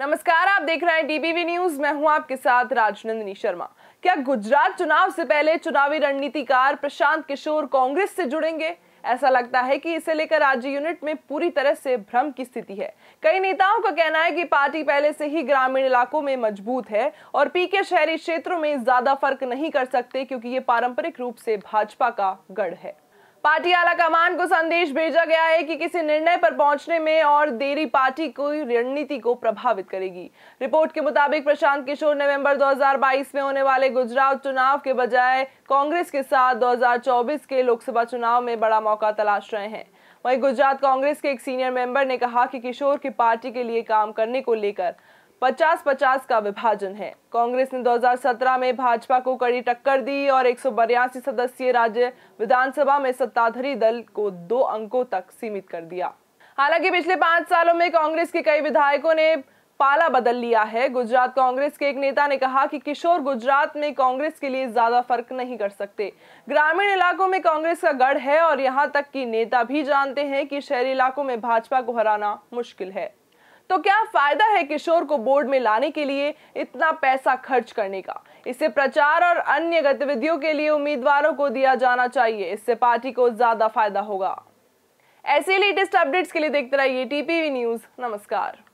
नमस्कार आप देख रहे हैं डीबीवी न्यूज मैं हूं आपके साथ राजनंदनी शर्मा क्या गुजरात चुनाव से पहले चुनावी रणनीतिकार प्रशांत किशोर कांग्रेस से जुड़ेंगे ऐसा लगता है कि इसे लेकर राज्य यूनिट में पूरी तरह से भ्रम की स्थिति है कई नेताओं का कहना है कि पार्टी पहले से ही ग्रामीण इलाकों में मजबूत है और पीके शहरी क्षेत्रों में ज्यादा फर्क नहीं कर सकते क्योंकि ये पारंपरिक रूप से भाजपा का गढ़ है पार्टी आला कमान को संदेश भेजा गया है कि किसी निर्णय पर पहुंचने में और देरी पार्टी को रणनीति को प्रभावित करेगी रिपोर्ट के मुताबिक प्रशांत किशोर नवंबर 2022 में होने वाले गुजरात चुनाव के बजाय कांग्रेस के साथ 2024 के लोकसभा चुनाव में बड़ा मौका तलाश रहे हैं वहीं गुजरात कांग्रेस के एक सीनियर मेंबर ने कहा कि किशोर की पार्टी के लिए काम करने को लेकर पचास पचास का विभाजन है कांग्रेस ने 2017 में भाजपा को कड़ी टक्कर दी और एक सदस्य राज्य विधानसभा में सत्ताधारी दल को दो अंकों तक सीमित कर दिया हालांकि पिछले पांच सालों में कांग्रेस के कई विधायकों ने पाला बदल लिया है गुजरात कांग्रेस के एक नेता ने कहा कि किशोर गुजरात में कांग्रेस के लिए ज्यादा फर्क नहीं कर सकते ग्रामीण इलाकों में कांग्रेस का गढ़ है और यहाँ तक कि नेता भी जानते हैं कि शहरी इलाकों में भाजपा को हराना मुश्किल है तो क्या फायदा है किशोर को बोर्ड में लाने के लिए इतना पैसा खर्च करने का इसे प्रचार और अन्य गतिविधियों के लिए उम्मीदवारों को दिया जाना चाहिए इससे पार्टी को ज्यादा फायदा होगा ऐसे लेटेस्ट अपडेट्स के लिए देखते रहिए टीपीवी न्यूज नमस्कार